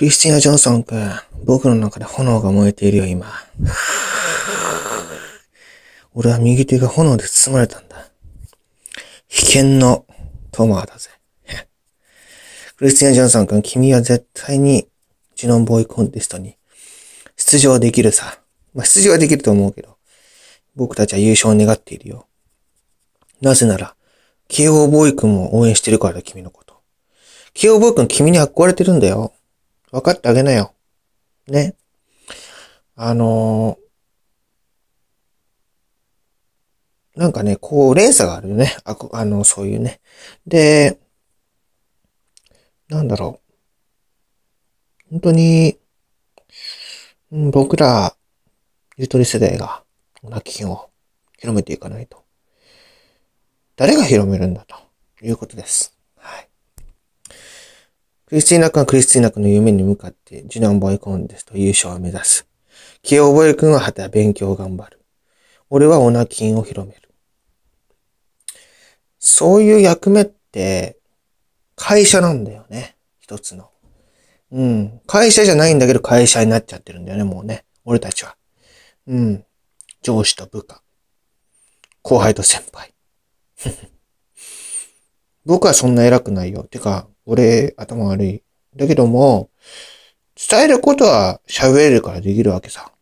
クリスティージョンソンくん、僕の中で炎が燃えているよ、今。俺は右手が炎で包まれたんだ。危険のトマーだぜ。クリスティージョンソン君、君は絶対にジノンボーイコンテストに出場できるさ。まあ、出場はできると思うけど、僕たちは優勝を願っているよ。なぜなら、慶応ボーイ君も応援してるからだ、君のこと。慶応ボーイ君、君に憧れてるんだよ。分かってあげなよ。ね。あのー、なんかね、こう、連鎖があるよね。あ、あの、そういうね。で、なんだろう。本当に、うん、僕ら、ゆとり世代が、この基を広めていかないと。誰が広めるんだということです。クリスティーナ君はクリスティーナ君の夢に向かって次男ボイコンテスト優勝を目指す。気を覚える君は旗勉強を頑張る。俺はオナキンを広める。そういう役目って会社なんだよね。一つの。うん。会社じゃないんだけど会社になっちゃってるんだよね、もうね。俺たちは。うん。上司と部下。後輩と先輩。僕はそんな偉くないよ。てか、俺、頭悪い。だけども、伝えることは喋れるからできるわけさ。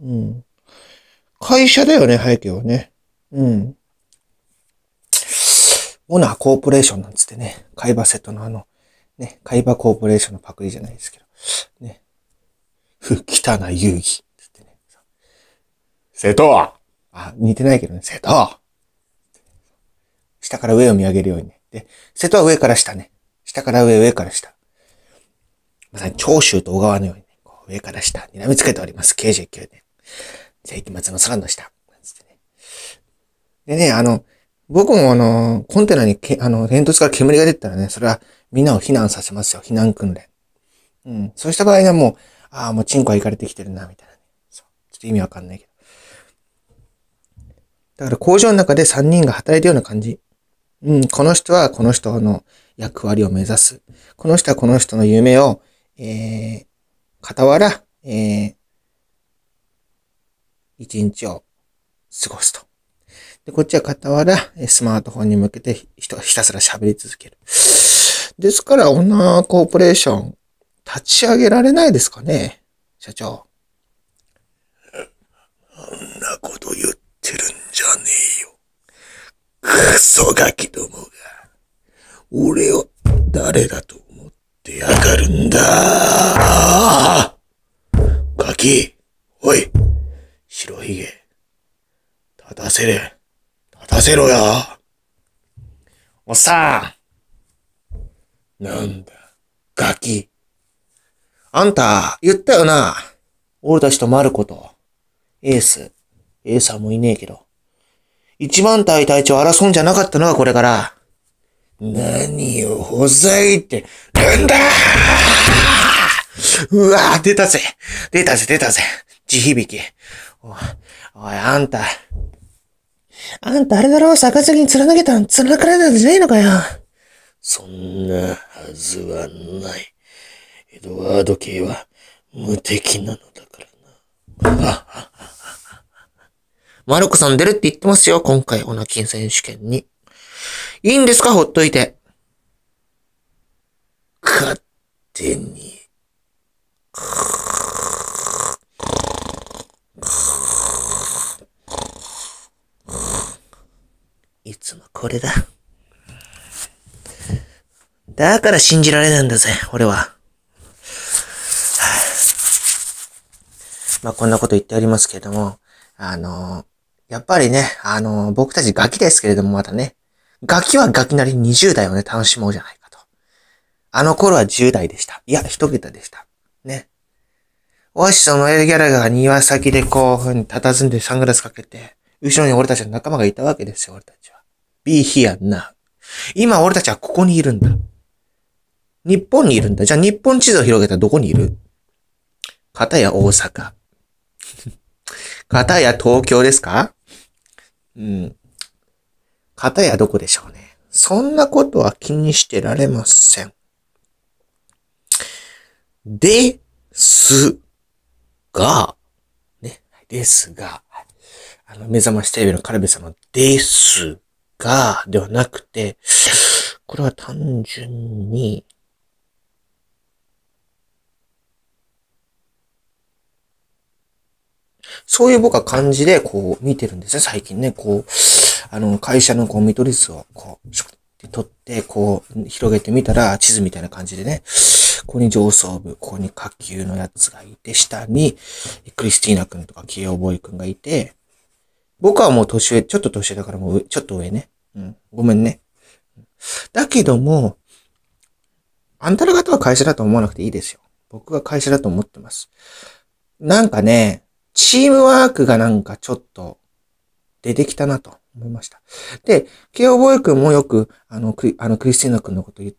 うん。会社だよね、背景はね。うん。オナーコーポレーションなんつってね、海馬セットのあの、ね、海馬コーポレーションのパクリじゃないですけど、ね。ふ、汚い遊戯。つってね。瀬戸あ、似てないけどね、瀬戸下から上を見上げるようにね。で、瀬戸は上から下ね。下から上、上から下。まさに長州と小川のように、ね、こう上から下、睨みつけております。99年。世紀末の空の下。なんでね、あの、僕もあの、コンテナにけ、あの、煙突から煙が出たらね、それはみんなを避難させますよ。避難訓練。うん。そうした場合にはもう、ああ、もうチンコは行かれてきてるな、みたいな、ね。そう。ちょっと意味わかんないけど。だから工場の中で3人が働いてるような感じ。うん、この人はこの人の役割を目指す。この人はこの人の夢を、えー、傍ら、えー、一日を過ごすと。で、こっちは傍ら、スマートフォンに向けてひたすら喋り続ける。ですから、女コーポレーション、立ち上げられないですかね社長。あんなこと言ってるんじゃねえよ。クソガキどもが。俺を誰だと思ってやがるんだガキおい白ひげ立たせれ立たせろよおっさんなんだガキあんた、言ったよな。俺たちとマルコと、エース、エーサーもいねえけど、一番隊隊長争うんじゃなかったのはこれから。何をほざいてるんだうわー出たぜ出たぜ出たぜ地響き。おい、おい、あんた。あんたあれだろ逆さに貫けたん貫かれたんじゃねえのかよそんなはずはない。エドワード系は無敵なのだからな。マルコさん出るって言ってますよ、今回オナキン選手権に。いいんですかほっといて。勝手に。いつもこれだ。だから信じられないんだぜ、俺は。まあ、こんなこと言っておりますけれども、あのやっぱりね、あの僕たちガキですけれども、まだね、ガキはガキなり20代をね、楽しもうじゃないかと。あの頃は10代でした。いや、一桁でした。ね。おし、そのエルギャラが庭先でこう、ふうに佇んでサングラスかけて、後ろに俺たちの仲間がいたわけですよ、俺たちは。be here now. 今俺たちはここにいるんだ。日本にいるんだ。じゃあ日本地図を広げたらどこにいる片や大阪。片や東京ですかうん。方やどこでしょうね。そんなことは気にしてられません。です、が、ね、ですが、あの、目覚ましテレビのカルベ様、ですが、ではなくて、これは単純に、そういう僕は感じでこう見てるんですね、最近ね。こう、あの、会社のこう見取り図をこう、って取って、こう、広げてみたら、地図みたいな感じでね、ここに上層部、ここに下級のやつがいて、下に、クリスティーナ君とか、慶オボーイ君がいて、僕はもう年上、ちょっと年上だからもうちょっと上ね。うん。ごめんね。だけども、あんたら方は会社だと思わなくていいですよ。僕は会社だと思ってます。なんかね、チームワークがなんかちょっと出てきたなと。思いました。で、慶応ボーイ君もよく、あの、クリあのクリスティーナ君のこと言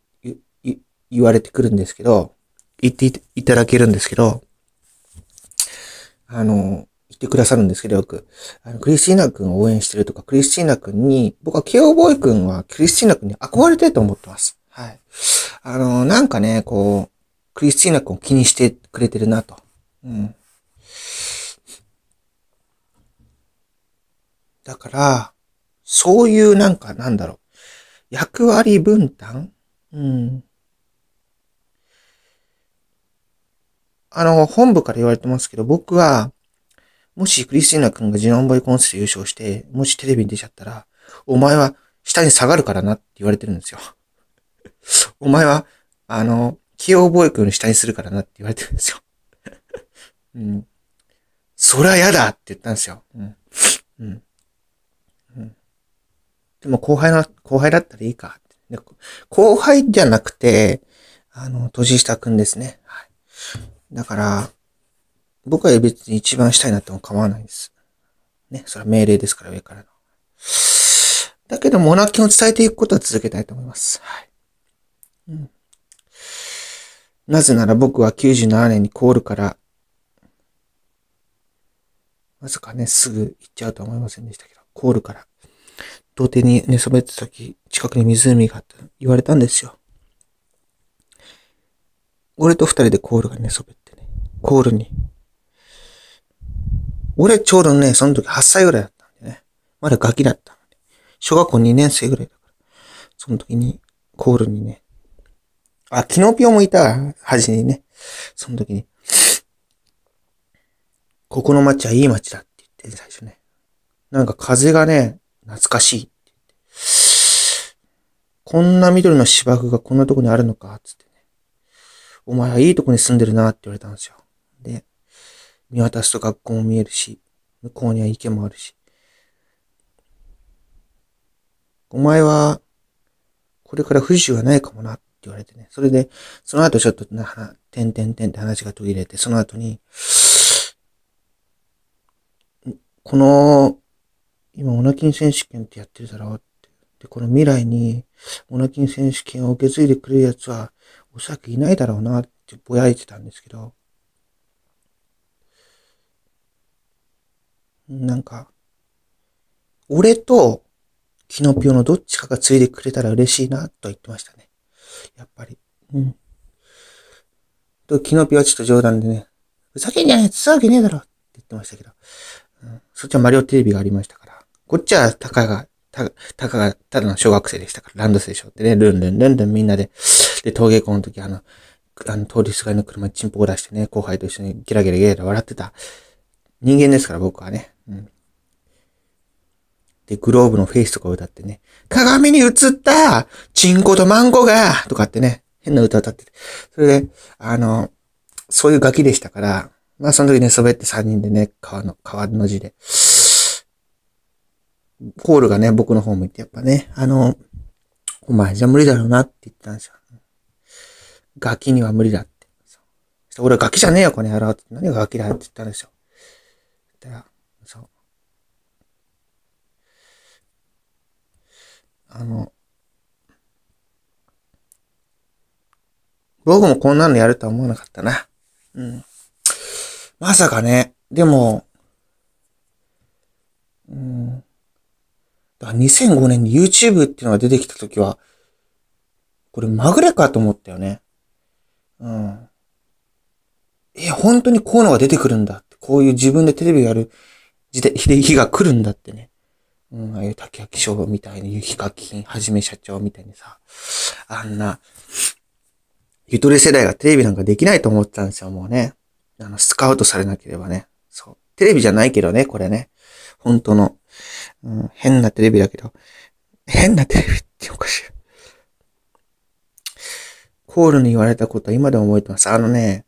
言われてくるんですけど、言っていただけるんですけど、あの、言ってくださるんですけど、よく。あの、クリスティーナ君を応援してるとか、クリスティーナ君に、僕は慶応ボーイ君はクリスティーナ君に憧れてると思ってます。はい。あの、なんかね、こう、クリスティーナ君を気にしてくれてるなと。うん。だから、そういうなんか、なんだろう。役割分担うん。あの、本部から言われてますけど、僕は、もしクリスティーナ君がジノンボイコンスで優勝して、もしテレビに出ちゃったら、お前は下に下がるからなって言われてるんですよ。お前は、あの、ヨ用ボーイ君を下にするからなって言われてるんですよ。うん。そりゃ嫌だって言ったんですよ。うん。うん。でも後輩の、後輩だったらいいか後輩じゃなくて、あの、年下くんですね。はい。だから、僕は別に一番下になっても構わないです。ね、それは命令ですから上からの。だけど、モナキンを伝えていくことは続けたいと思います。はい。うん、なぜなら僕は97年にコールから、まさかね、すぐ行っちゃうとは思いませんでしたけど、コールから童貞に寝そべってた時、近くに湖があった言われたんですよ。俺と二人でコールが寝そべってね、コールに。俺ちょうどね、その時8歳ぐらいだったんでね、まだガキだったんで、小学校2年生ぐらいだから、その時にコールにね、あ、キノピオもいた、端にね、その時に、ここの街はいい街だって言って、最初ね。なんか風がね、懐かしい。こんな緑の芝生がこんなとこにあるのか、つってね。お前はいいとこに住んでるなって言われたんですよ。で、見渡すと学校も見えるし、向こうには池もあるし。お前は、これから不自由はないかもなって言われてね。それで、その後ちょっとな、てんてんてんって話が途切れて、その後に、この今、オナキン選手権ってやってるだろうって。で、この未来に、オナキン選手権を受け継いでくれるやつは、おそらくいないだろうなってぼやいてたんですけど、なんか、俺と、キノピオのどっちかが継いでくれたら嬉しいな、と言ってましたね。やっぱり。うん。と、キノピオはちょっと冗談でね、ふざけんじゃねえつわけねえだろって言ってましたけど、うん、そっちはマリオテレビがありましたから。こっちはたかが、た、たかが、ただの小学生でしたから、ランドセルしょってね、ルンルンルンルンみんなで、で、登下校の時、あの、あの、通りすがりの車にチンポを出してね、後輩と一緒にギラギラギラギラ笑ってた人間ですから、僕はね。うん。で、グローブのフェイスとか歌ってね、鏡に映ったチンコとマンコがとかってね、変な歌歌ってて。それで、あの、そういうガキでしたから、まあその時ね、べって3人でね、川の、川の字で。コールがね、僕の方向いて、やっぱね、あの、お前じゃ無理だろうなって言ってたんですよ。ガキには無理だって。そう俺はガキじゃねえよ、この野郎って。何がガキだって言ったんですよ。だから、そう。あの、僕もこんなのやるとは思わなかったな。うん。まさかね、でも、うん。だ2005年に YouTube っていうのが出てきた時は、これまぐれかと思ったよね。うん。え、本当にこういうのが出てくるんだって。こういう自分でテレビやる時代、日が来るんだってね。うん、ああいう竹脇翔みたいに、ヒカキン、はじめ社長みたいにさ、あんな、ゆとり世代がテレビなんかできないと思ってたんですよ、もうね。あの、スカウトされなければね。そう。テレビじゃないけどね、これね。本当の。うん、変なテレビだけど、変なテレビっておかしい。コールに言われたことは今でも覚えてます。あのね、